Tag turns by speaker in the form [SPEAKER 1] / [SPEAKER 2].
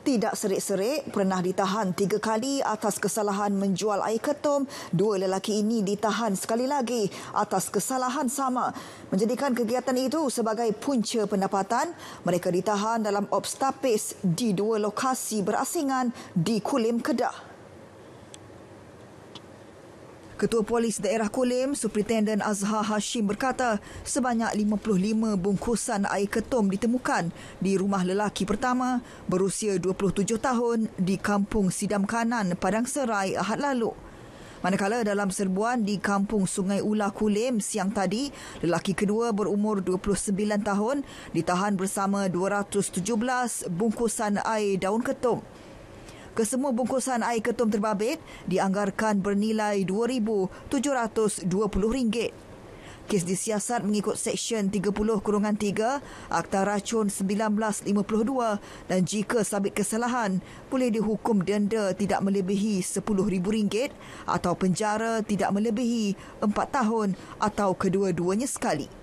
[SPEAKER 1] tidak serik-serik pernah ditahan tiga kali atas kesalahan menjual air ketum. Dua lelaki ini ditahan sekali lagi atas kesalahan sama. Menjadikan kegiatan itu sebagai punca pendapatan, mereka ditahan dalam obstapis di dua lokasi berasingan di Kulim Kedah. Ketua Polis Daerah Kulim, Superintenden Azhar Hashim berkata sebanyak 55 bungkusan air ketum ditemukan di rumah lelaki pertama berusia 27 tahun di Kampung Sidam Kanan, Padang Serai, Ahad lalu. Manakala dalam serbuan di Kampung Sungai Ula Kulim siang tadi, lelaki kedua berumur 29 tahun ditahan bersama 217 bungkusan air daun ketum. Kesemua bungkusan air ketum terbabit dianggarkan bernilai RM2,720. Kes disiasat mengikut Seksyen 30-3 kurungan Akta Racun 1952 dan jika sabit kesalahan boleh dihukum denda tidak melebihi RM10,000 atau penjara tidak melebihi 4 tahun atau kedua-duanya sekali.